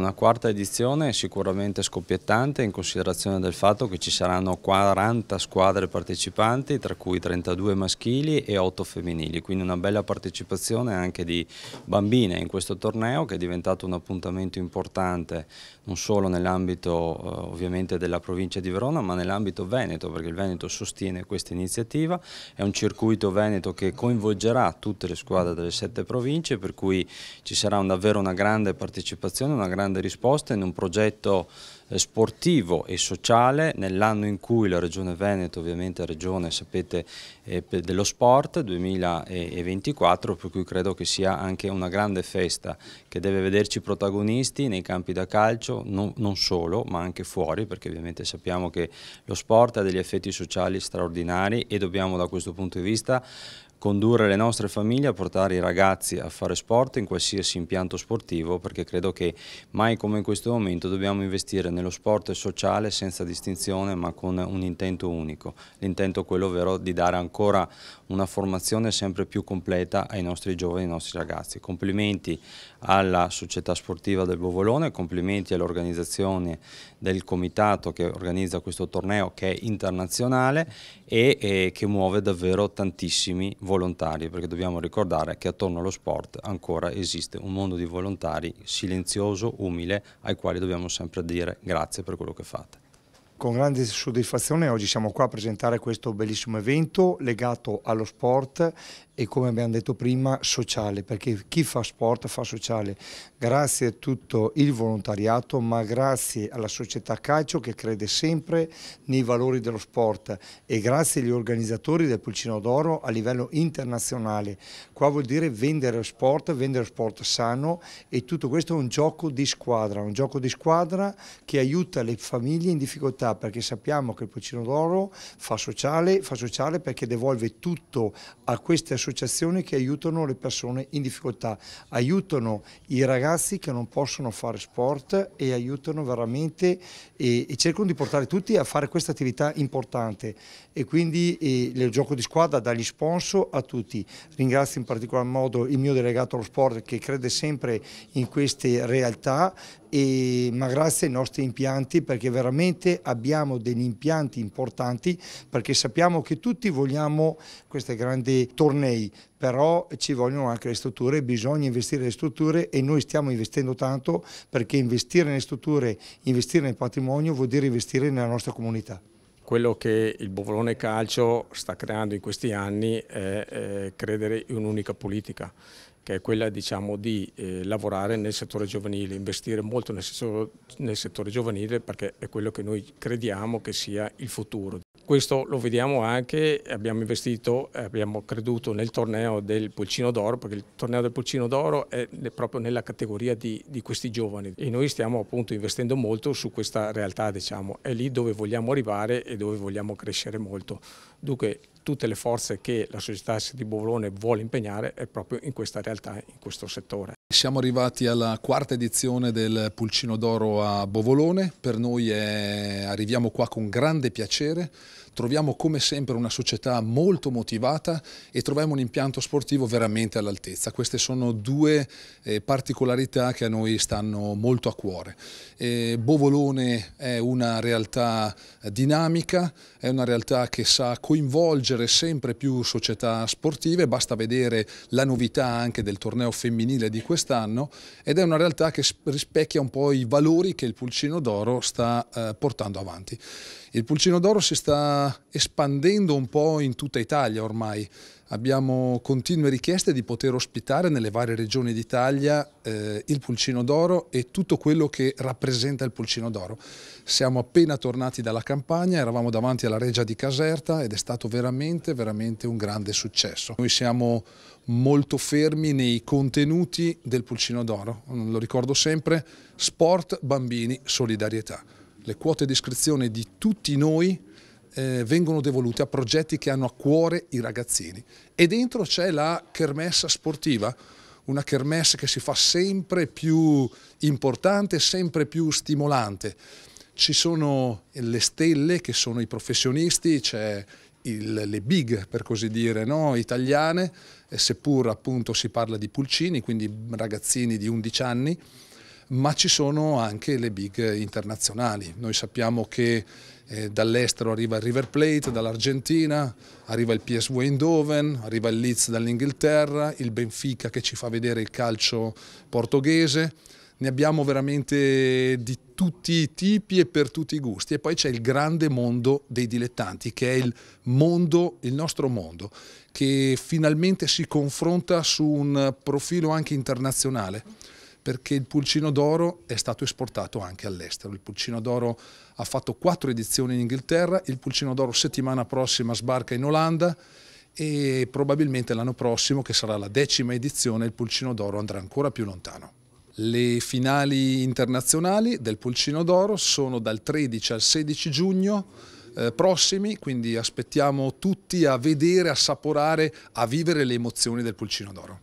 Una quarta edizione sicuramente scoppiettante in considerazione del fatto che ci saranno 40 squadre partecipanti, tra cui 32 maschili e 8 femminili, quindi una bella partecipazione anche di bambine in questo torneo che è diventato un appuntamento importante non solo nell'ambito eh, ovviamente della provincia di Verona ma nell'ambito veneto perché il Veneto sostiene questa iniziativa, è un circuito veneto che coinvolgerà tutte le squadre delle sette province per cui ci sarà davvero una grande partecipazione, una grande grande risposta in un progetto eh, sportivo e sociale nell'anno in cui la Regione Veneto, ovviamente Regione sapete eh, dello sport 2024, per cui credo che sia anche una grande festa che deve vederci protagonisti nei campi da calcio, non, non solo ma anche fuori perché ovviamente sappiamo che lo sport ha degli effetti sociali straordinari e dobbiamo da questo punto di vista condurre le nostre famiglie a portare i ragazzi a fare sport in qualsiasi impianto sportivo perché credo che mai come in questo momento dobbiamo investire nello sport sociale senza distinzione ma con un intento unico, l'intento quello vero di dare ancora una formazione sempre più completa ai nostri giovani, ai nostri ragazzi. Complimenti alla società sportiva del Bovolone, complimenti all'organizzazione del comitato che organizza questo torneo che è internazionale e, e eh, che muove davvero tantissimi volontari volontari, perché dobbiamo ricordare che attorno allo sport ancora esiste un mondo di volontari silenzioso, umile, ai quali dobbiamo sempre dire grazie per quello che fate. Con grande soddisfazione oggi siamo qua a presentare questo bellissimo evento legato allo sport e come abbiamo detto prima sociale, perché chi fa sport fa sociale. Grazie a tutto il volontariato, ma grazie alla società calcio che crede sempre nei valori dello sport e grazie agli organizzatori del Pulcino d'Oro a livello internazionale. Qua vuol dire vendere sport, vendere sport sano e tutto questo è un gioco di squadra, un gioco di squadra che aiuta le famiglie in difficoltà perché sappiamo che il Pulcino d'Oro fa sociale, fa sociale perché devolve tutto a queste associazioni che aiutano le persone in difficoltà, aiutano i ragazzi che non possono fare sport e aiutano veramente e, e cercano di portare tutti a fare questa attività importante e quindi e, il gioco di squadra dagli sponsor a tutti. Ringrazio in particolar modo il mio delegato allo sport che crede sempre in queste realtà e, ma grazie ai nostri impianti perché veramente abbiamo degli impianti importanti perché sappiamo che tutti vogliamo questi grandi tornei però ci vogliono anche le strutture, bisogna investire nelle strutture e noi stiamo investendo tanto perché investire nelle strutture, investire nel patrimonio vuol dire investire nella nostra comunità quello che il Bovolone Calcio sta creando in questi anni è eh, credere in un'unica politica che è quella diciamo, di eh, lavorare nel settore giovanile, investire molto nel settore, nel settore giovanile perché è quello che noi crediamo che sia il futuro. Questo lo vediamo anche, abbiamo investito, abbiamo creduto nel torneo del Pulcino d'Oro, perché il torneo del Pulcino d'Oro è proprio nella categoria di, di, questi giovani e noi stiamo appunto investendo molto su questa realtà, diciamo, è lì dove vogliamo arrivare e dove vogliamo crescere molto. Dunque tutte le forze che la società di Bovolone vuole impegnare è proprio in questa realtà, in questo settore. Siamo arrivati alla quarta edizione del Pulcino d'Oro a Bovolone, per noi è... arriviamo qua con grande piacere, troviamo come sempre una società molto motivata e troviamo un impianto sportivo veramente all'altezza. Queste sono due eh, particolarità che a noi stanno molto a cuore. Eh, Bovolone è una realtà eh, dinamica, è una realtà che sa coinvolgere sempre più società sportive, basta vedere la novità anche del torneo femminile di quest'anno ed è una realtà che rispecchia un po' i valori che il Pulcino d'Oro sta eh, portando avanti. Il Pulcino d'Oro si sta espandendo un po' in tutta Italia ormai. Abbiamo continue richieste di poter ospitare nelle varie regioni d'Italia eh, il Pulcino d'Oro e tutto quello che rappresenta il Pulcino d'Oro. Siamo appena tornati dalla campagna, eravamo davanti alla Regia di Caserta ed è stato veramente, veramente un grande successo. Noi siamo molto fermi nei contenuti del Pulcino d'Oro, lo ricordo sempre, sport, bambini, solidarietà. Le quote di iscrizione di tutti noi eh, vengono devolute a progetti che hanno a cuore i ragazzini. E dentro c'è la kermessa sportiva, una kermesse che si fa sempre più importante, sempre più stimolante. Ci sono le stelle che sono i professionisti, c'è le big, per così dire, no? italiane, seppur appunto si parla di pulcini, quindi ragazzini di 11 anni, ma ci sono anche le big internazionali. Noi sappiamo che eh, dall'estero arriva il River Plate, dall'Argentina, arriva il PSV Eindhoven, arriva il Leeds dall'Inghilterra, il Benfica che ci fa vedere il calcio portoghese. Ne abbiamo veramente di tutti i tipi e per tutti i gusti. E poi c'è il grande mondo dei dilettanti, che è il mondo, il nostro mondo, che finalmente si confronta su un profilo anche internazionale perché il Pulcino d'Oro è stato esportato anche all'estero. Il Pulcino d'Oro ha fatto quattro edizioni in Inghilterra, il Pulcino d'Oro settimana prossima sbarca in Olanda e probabilmente l'anno prossimo, che sarà la decima edizione, il Pulcino d'Oro andrà ancora più lontano. Le finali internazionali del Pulcino d'Oro sono dal 13 al 16 giugno eh, prossimi, quindi aspettiamo tutti a vedere, assaporare, a vivere le emozioni del Pulcino d'Oro.